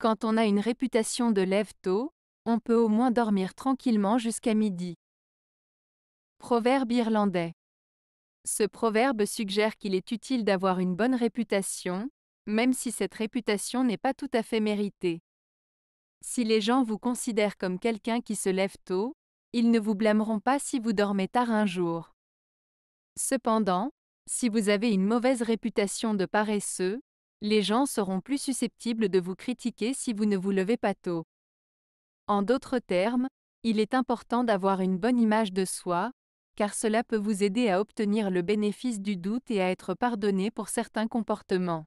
Quand on a une réputation de lève tôt, on peut au moins dormir tranquillement jusqu'à midi. Proverbe irlandais. Ce proverbe suggère qu'il est utile d'avoir une bonne réputation, même si cette réputation n'est pas tout à fait méritée. Si les gens vous considèrent comme quelqu'un qui se lève tôt, ils ne vous blâmeront pas si vous dormez tard un jour. Cependant, si vous avez une mauvaise réputation de paresseux, les gens seront plus susceptibles de vous critiquer si vous ne vous levez pas tôt. En d'autres termes, il est important d'avoir une bonne image de soi, car cela peut vous aider à obtenir le bénéfice du doute et à être pardonné pour certains comportements.